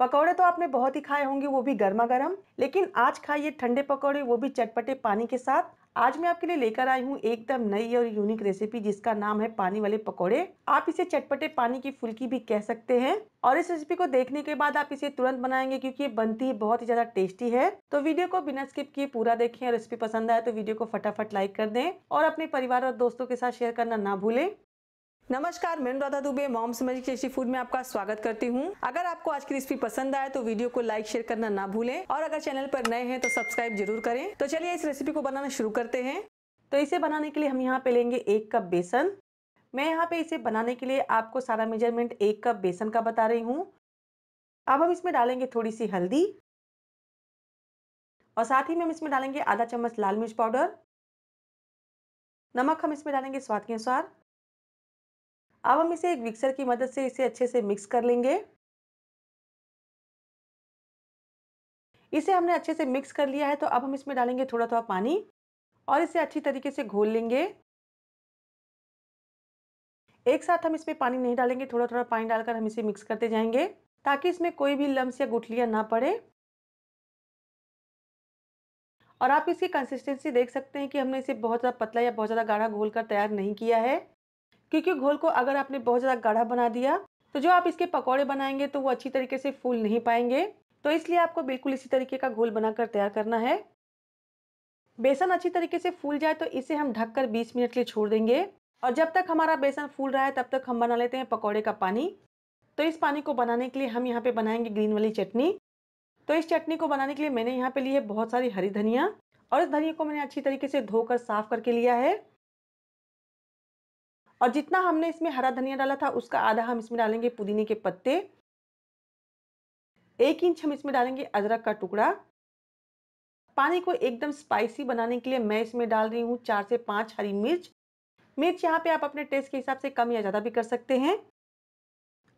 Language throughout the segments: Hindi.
पकौड़े तो आपने बहुत ही खाए होंगे वो भी गर्मा गर्म लेकिन आज खाइए ठंडे पकौड़े वो भी चटपटे पानी के साथ आज मैं आपके लिए लेकर आई हूँ एकदम नई और यूनिक रेसिपी जिसका नाम है पानी वाले पकौड़े आप इसे चटपटे पानी की फुल्की भी कह सकते हैं और इस रेसिपी को देखने के बाद आप इसे तुरंत बनाएंगे क्योंकि ये बनती है बहुत ही ज्यादा टेस्टी है तो वीडियो को बिना स्किप किए पूरा देखें और रेसिपी पसंद आए तो वीडियो को फटाफट लाइक कर दें और अपने परिवार और दोस्तों के साथ शेयर करना ना भूलें नमस्कार मैं राधा दुबे मॉम समझ टेस्टी फूड में आपका स्वागत करती हूँ अगर आपको आज की रेसिपी पसंद आए तो वीडियो को लाइक शेयर करना ना भूलें और अगर चैनल पर नए हैं तो सब्सक्राइब जरूर करें तो चलिए इस रेसिपी को बनाना शुरू करते हैं तो इसे बनाने के लिए हम यहाँ पे लेंगे एक कप बेसन मैं यहाँ पे इसे बनाने के लिए आपको सारा मेजरमेंट एक कप बेसन का बता रही हूँ अब हम इसमें डालेंगे थोड़ी सी हल्दी और साथ ही में हम इसमें डालेंगे आधा चम्मच लाल मिर्च पाउडर नमक हम इसमें डालेंगे स्वाद के अनुसार अब हम इसे एक मिक्सर की मदद से इसे अच्छे से मिक्स कर लेंगे इसे हमने अच्छे से मिक्स कर लिया है तो अब हम इसमें डालेंगे थोड़ा थोड़ा पानी और इसे अच्छी तरीके से घोल लेंगे एक साथ हम इसमें पानी नहीं डालेंगे थोड़ा थोड़ा पानी डालकर हम इसे मिक्स करते जाएंगे ताकि इसमें कोई भी लम्स या गुठलियाँ ना पड़े और आप इसकी कंसिस्टेंसी देख सकते हैं कि हमने इसे बहुत ज़्यादा पतला या बहुत ज़्यादा गाढ़ा घोल कर तैयार नहीं किया है क्योंकि घोल को अगर आपने बहुत ज़्यादा गाढ़ा बना दिया तो जो आप इसके पकौड़े बनाएंगे तो वो अच्छी तरीके से फूल नहीं पाएंगे तो इसलिए आपको बिल्कुल इसी तरीके का घोल बनाकर तैयार करना है बेसन अच्छी तरीके से फूल जाए तो इसे हम ढककर 20 मिनट लिए छोड़ देंगे और जब तक हमारा बेसन फूल रहा है तब तक हम बना लेते हैं पकौड़े का पानी तो इस पानी को बनाने के लिए हम यहाँ पे बनाएंगे ग्रीन वाली चटनी तो इस चटनी को बनाने के लिए मैंने यहाँ पे ली है बहुत सारी हरी धनिया और इस धनिया को मैंने अच्छी तरीके से धोकर साफ करके लिया है और जितना हमने इसमें हरा धनिया डाला था उसका आधा हम इसमें डालेंगे पुदीने के पत्ते एक इंच हम इसमें डालेंगे अदरक का टुकड़ा पानी को एकदम स्पाइसी बनाने के लिए मैं इसमें डाल रही हूँ चार से पाँच हरी मिर्च मिर्च यहाँ पे आप अपने टेस्ट के हिसाब से कम या ज़्यादा भी कर सकते हैं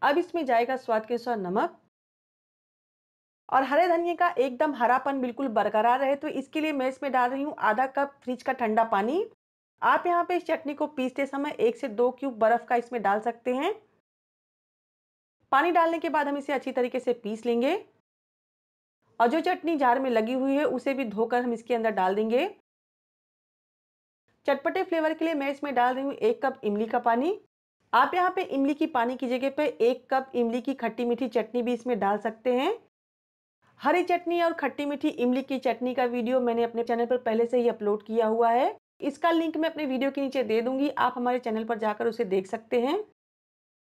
अब इसमें जाएगा स्वाद के अनुसार नमक और हरे धनिया का एकदम हरापन बिल्कुल बरकरार रहे तो इसके लिए मैं इसमें डाल रही हूँ आधा कप फ्रिज का ठंडा पानी आप यहाँ पे इस चटनी को पीसते समय एक से दो क्यूब बर्फ का इसमें डाल सकते हैं पानी डालने के बाद हम इसे अच्छी तरीके से पीस लेंगे और जो चटनी जार में लगी हुई है उसे भी धोकर हम इसके अंदर डाल देंगे चटपटे फ्लेवर के लिए मैं इसमें डाल रही हूँ एक कप इमली का पानी आप यहाँ पे इमली की पानी की जगह पे एक कप इमली की खट्टी मीठी चटनी भी इसमें डाल सकते हैं हरी चटनी और खट्टी मीठी इमली की चटनी का वीडियो मैंने अपने चैनल पर पहले से ही अपलोड किया हुआ है इसका लिंक मैं अपने वीडियो के नीचे दे दूंगी आप हमारे चैनल पर जाकर उसे देख सकते हैं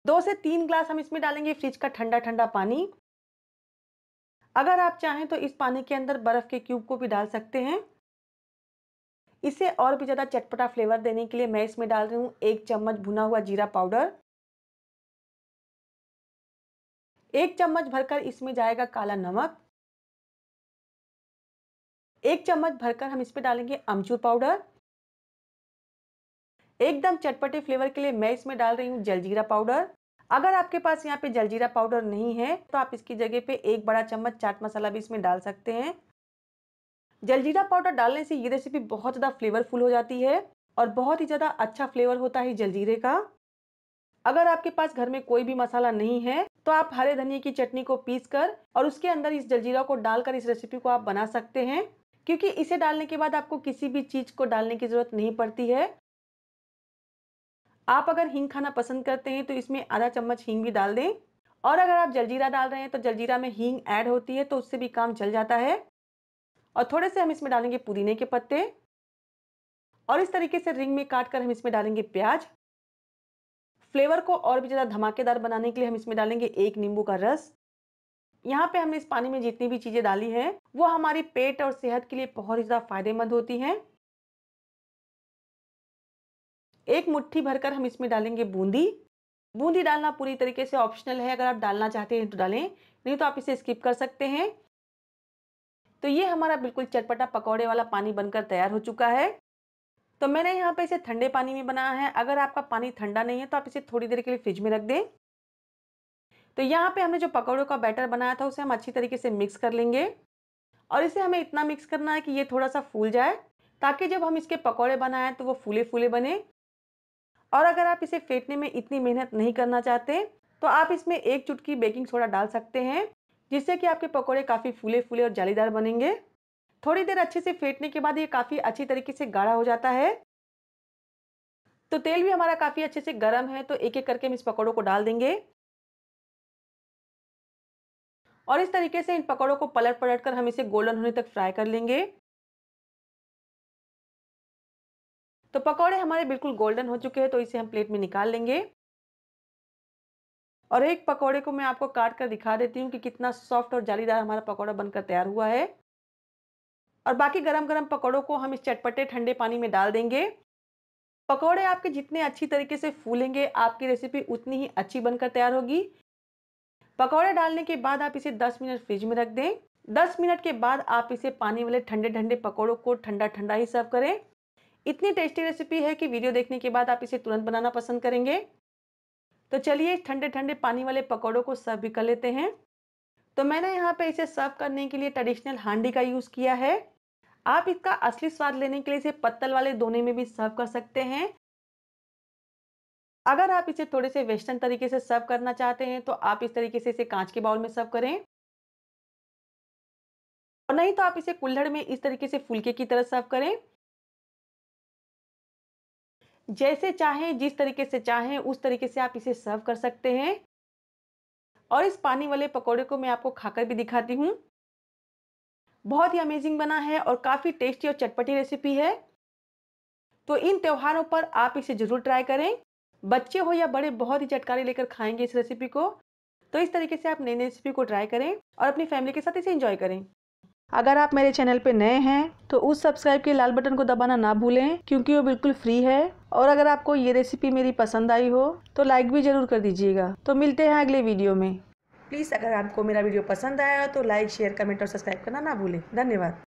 दो से तीन ग्लास हम इसमें डालेंगे फ्रिज का ठंडा ठंडा पानी अगर आप चाहें तो इस पानी के अंदर बर्फ़ के क्यूब को भी डाल सकते हैं इसे और भी ज़्यादा चटपटा फ्लेवर देने के लिए मैं इसमें डाल रही हूँ एक चम्मच भुना हुआ जीरा पाउडर एक चम्मच भरकर इसमें जाएगा काला नमक एक चम्मच भरकर हम इसमें डालेंगे अमचूर पाउडर एकदम चटपटे फ्लेवर के लिए मैं इसमें डाल रही हूँ जलजीरा पाउडर अगर आपके पास यहाँ पे जलजीरा पाउडर नहीं है तो आप इसकी जगह पे एक बड़ा चम्मच चाट मसाला भी इसमें डाल सकते हैं जलजीरा पाउडर डालने से ये रेसिपी बहुत ज़्यादा फ्लेवरफुल हो जाती है और बहुत ही ज़्यादा अच्छा फ्लेवर होता है जलजीरे का अगर आपके पास घर में कोई भी मसाला नहीं है तो आप हरे धनिए की चटनी को पीस कर और उसके अंदर इस जलजीरा को डालकर इस रेसिपी को आप बना सकते हैं क्योंकि इसे डालने के बाद आपको किसी भी चीज़ को डालने की ज़रूरत नहीं पड़ती है आप अगर हींग खाना पसंद करते हैं तो इसमें आधा चम्मच हींग भी डाल दें और अगर आप जलजीरा डाल रहे हैं तो जलजीरा में हींग ऐड होती है तो उससे भी काम चल जाता है और थोड़े से हम इसमें डालेंगे पुदीने के पत्ते और इस तरीके से रिंग में काट कर हम इसमें डालेंगे प्याज फ्लेवर को और भी ज़्यादा धमाकेदार बनाने के लिए हम इसमें डालेंगे एक नींबू का रस यहाँ पे हमने इस पानी में जितनी भी चीज़ें डाली हैं वो हमारे पेट और सेहत के लिए बहुत ही ज़्यादा फायदेमंद होती हैं एक मुट्ठी भरकर हम इसमें डालेंगे बूंदी बूंदी डालना पूरी तरीके से ऑप्शनल है अगर आप डालना चाहते हैं तो डालें नहीं तो आप इसे स्किप कर सकते हैं तो ये हमारा बिल्कुल चटपटा पकौड़े वाला पानी बनकर तैयार हो चुका है तो मैंने यहाँ पे इसे ठंडे पानी में बनाया है अगर आपका पानी ठंडा नहीं है तो आप इसे थोड़ी देर के लिए फ्रिज में रख दें तो यहाँ पे हमने जो पकौड़ों का बैटर बनाया था उसे हम अच्छी तरीके से मिक्स कर लेंगे और इसे हमें इतना मिक्स करना है कि ये थोड़ा सा फूल जाए ताकि जब हम इसके पकौड़े बनाएं तो वो फूले फूले बने और अगर आप इसे फेंटने में इतनी मेहनत नहीं करना चाहते तो आप इसमें एक चुटकी बेकिंग सोडा डाल सकते हैं जिससे कि आपके पकौड़े काफ़ी फूले फूले और जालीदार बनेंगे थोड़ी देर अच्छे से फेंटने के बाद ये काफ़ी अच्छी तरीके से गाढ़ा हो जाता है तो तेल भी हमारा काफ़ी अच्छे से गर्म है तो एक एक करके हम इस पकौड़ों को डाल देंगे और इस तरीके से इन पकौड़ों को पलट पलट कर हम इसे गोल्डन होने तक फ्राई कर लेंगे तो पकौड़े हमारे बिल्कुल गोल्डन हो चुके हैं तो इसे हम प्लेट में निकाल लेंगे और एक पकौड़े को मैं आपको काट कर दिखा देती हूँ कि कितना सॉफ्ट और जालीदार हमारा पकौड़ा बनकर तैयार हुआ है और बाकी गरम गरम पकौड़ों को हम इस चटपटे ठंडे पानी में डाल देंगे पकौड़े आपके जितने अच्छी तरीके से फूलेंगे आपकी रेसिपी उतनी ही अच्छी बनकर तैयार होगी पकौड़े डालने के बाद आप इसे 10 मिनट फ्रिज में रख दें 10 मिनट के बाद आप इसे पानी वाले ठंडे ठंडे पकौड़ों को ठंडा ठंडा ही सर्व करें इतनी टेस्टी रेसिपी है कि वीडियो देखने के बाद आप इसे तुरंत बनाना पसंद करेंगे तो चलिए ठंडे ठंडे पानी वाले पकौड़ों को सर्व भी कर लेते हैं तो मैंने यहाँ पे इसे सर्व करने के लिए ट्रेडिशनल हांडी का यूज़ किया है आप इसका असली स्वाद लेने के लिए इसे पत्तल वाले दोने में भी सर्व कर सकते हैं अगर आप इसे थोड़े से वेस्टर्न तरीके से सर्व करना चाहते हैं तो आप इस तरीके से इसे कांच के बाउल में सर्व करें और नहीं तो आप इसे कुल्हड़ में इस तरीके से फुलके की तरह सर्व करें जैसे चाहें जिस तरीके से चाहें उस तरीके से आप इसे सर्व कर सकते हैं और इस पानी वाले पकौड़े को मैं आपको खाकर भी दिखाती हूँ बहुत ही अमेजिंग बना है और काफ़ी टेस्टी और चटपटी रेसिपी है तो इन त्योहारों पर आप इसे ज़रूर ट्राई करें बच्चे हो या बड़े बहुत ही चटकारी लेकर खाएंगे इस रेसिपी को तो इस तरीके से आप नई नई रेसिपी को ट्राई करें और अपनी फैमिली के साथ इसे इंजॉय करें अगर आप मेरे चैनल पर नए हैं तो उस सब्सक्राइब के लाल बटन को दबाना ना भूलें क्योंकि वो बिल्कुल फ्री है और अगर आपको ये रेसिपी मेरी पसंद आई हो तो लाइक भी ज़रूर कर दीजिएगा तो मिलते हैं अगले वीडियो में प्लीज़ अगर आपको मेरा वीडियो पसंद आया तो लाइक शेयर कमेंट और सब्सक्राइब करना ना भूलें धन्यवाद